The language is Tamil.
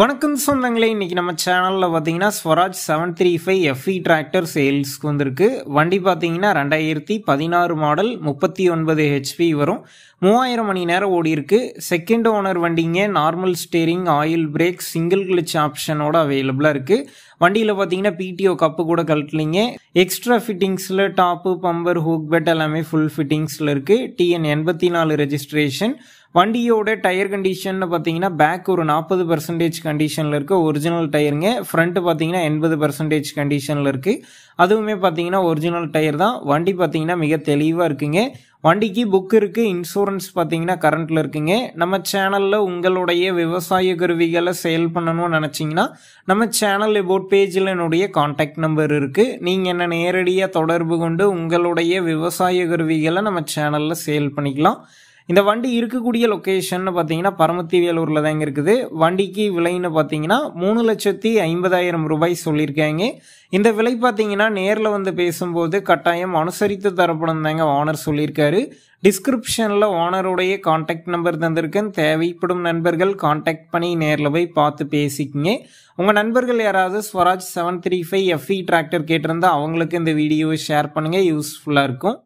வணக்கம் சொந்தங்களே இன்றைக்கி நம்ம சேனலில் பார்த்தீங்கன்னா Swaraj seven three five FE tractor சேல்ஸ்க்கு வந்திருக்கு வண்டி பார்த்தீங்கன்னா ரெண்டாயிரத்தி பதினாறு மாடல் முப்பத்தி ஒன்பது ஹெச்பி வரும் மூவாயிரம் மணி நேரம் ஓடி இருக்கு செகண்ட் ஓனர் வண்டிங்க normal steering oil brake single clutch ஆப்ஷனோட அவைலபிளாக இருக்குது வண்டியில் பார்த்தீங்கன்னா பிடிஓ கப்பு கூட கழட்டலிங்க எக்ஸ்ட்ரா ஃபிட்டிங்ஸில் டாப்பு பம்பர் ஹூக் பெட் எல்லாமே ஃபுல் ஃபிட்டிங்ஸில் இருக்குது டிஎன் எண்பத்தி நாலு ரெஜிஸ்ட்ரேஷன் வண்டியோட டயர் கண்டிஷன் பார்த்தீங்கன்னா பேக் ஒரு நாற்பது பர்சன்டேஜ் கண்டிஷனில் இருக்குது ஒரிஜினல் டயருங்க ஃப்ரண்ட்டு பார்த்தீங்கன்னா எண்பது பர்சன்டேஜ் கண்டிஷனில் இருக்குது அதுவுமே பார்த்தீங்கன்னா ஒரிஜினல் டயர் தான் வண்டி பார்த்தீங்கன்னா மிக தெளிவாக இருக்குங்க வண்டிக்கு புக் இருக்குது இன்சூரன்ஸ் பார்த்தீங்கன்னா கரண்ட்டில் இருக்குங்க நம்ம சேனலில் உங்களுடைய விவசாய கருவிகளை சேல் பண்ணணும்னு நினச்சிங்கன்னா நம்ம சேனல் எபோட் பேஜில் என்னுடைய காண்டாக்ட் நம்பர் இருக்குது நீங்கள் என்ன நேரடியாக தொடர்பு கொண்டு உங்களுடைய விவசாய கருவிகளை நம்ம சேனலில் சேல் பண்ணிக்கலாம் இந்த வண்டி இருக்கக்கூடிய லொக்கேஷன் பார்த்தீங்கன்னா பரமத்தி வேலூரில் தாங்க இருக்குது வண்டிக்கு விலைன்னு பார்த்தீங்கன்னா மூணு லட்சத்தி ஐம்பதாயிரம் ரூபாய் சொல்லியிருக்காங்க இந்த விலை பார்த்தீங்கன்னா நேரில் வந்து பேசும்போது கட்டாயம் அனுசரித்து தரப்படும் தாங்க ஓனர் சொல்லியிருக்காரு டிஸ்கிரிப்ஷனில் ஓனருடைய காண்டாக்ட் நம்பர் தந்திருக்கேன் தேவைப்படும் நண்பர்கள் காண்டாக்ட் பண்ணி நேரில் போய் பார்த்து பேசிக்கிங்க உங்கள் நண்பர்கள் யாராவது Swaraj seven three five FE tractor கேட்டிருந்தால் அவங்களுக்கு இந்த வீடியோவை ஷேர் பண்ணுங்கள் யூஸ்ஃபுல்லாக இருக்கும்